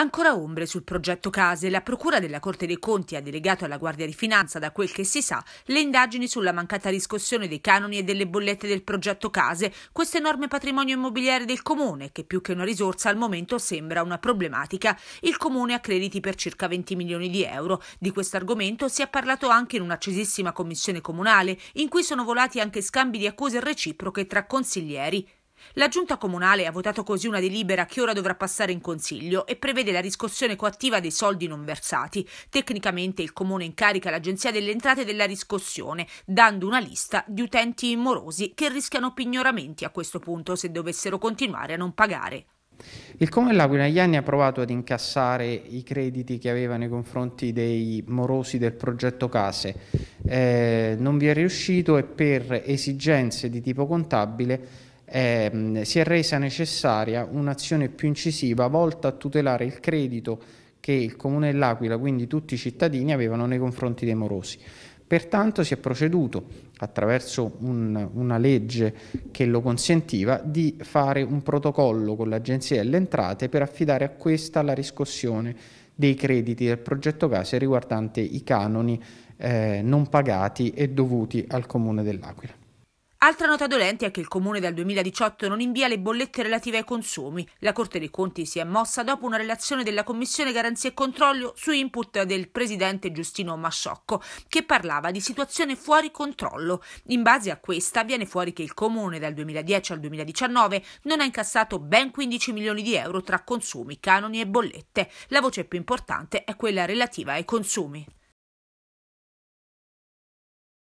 Ancora ombre sul progetto case. La Procura della Corte dei Conti ha delegato alla Guardia di Finanza, da quel che si sa, le indagini sulla mancata riscossione dei canoni e delle bollette del progetto case, questo enorme patrimonio immobiliare del Comune, che più che una risorsa al momento sembra una problematica. Il Comune ha crediti per circa 20 milioni di euro. Di questo argomento si è parlato anche in un'accesissima commissione comunale, in cui sono volati anche scambi di accuse reciproche tra consiglieri. La giunta comunale ha votato così una delibera che ora dovrà passare in consiglio e prevede la riscossione coattiva dei soldi non versati. Tecnicamente il comune incarica l'Agenzia delle Entrate della riscossione, dando una lista di utenti morosi che rischiano pignoramenti a questo punto se dovessero continuare a non pagare. Il Comune dell'Aquila negli anni ha provato ad incassare i crediti che aveva nei confronti dei morosi del progetto case, eh, non vi è riuscito e per esigenze di tipo contabile ehm, si è resa necessaria un'azione più incisiva volta a tutelare il credito che il Comune dell'Aquila, quindi tutti i cittadini, avevano nei confronti dei morosi. Pertanto si è proceduto, attraverso un, una legge che lo consentiva, di fare un protocollo con l'Agenzia delle Entrate per affidare a questa la riscossione dei crediti del progetto case riguardante i canoni eh, non pagati e dovuti al Comune dell'Aquila. Altra nota dolente è che il Comune dal 2018 non invia le bollette relative ai consumi. La Corte dei Conti si è mossa dopo una relazione della Commissione Garanzie e Controllo su input del presidente Giustino Masciocco, che parlava di situazione fuori controllo. In base a questa viene fuori che il Comune dal 2010 al 2019 non ha incassato ben 15 milioni di euro tra consumi, canoni e bollette. La voce più importante è quella relativa ai consumi.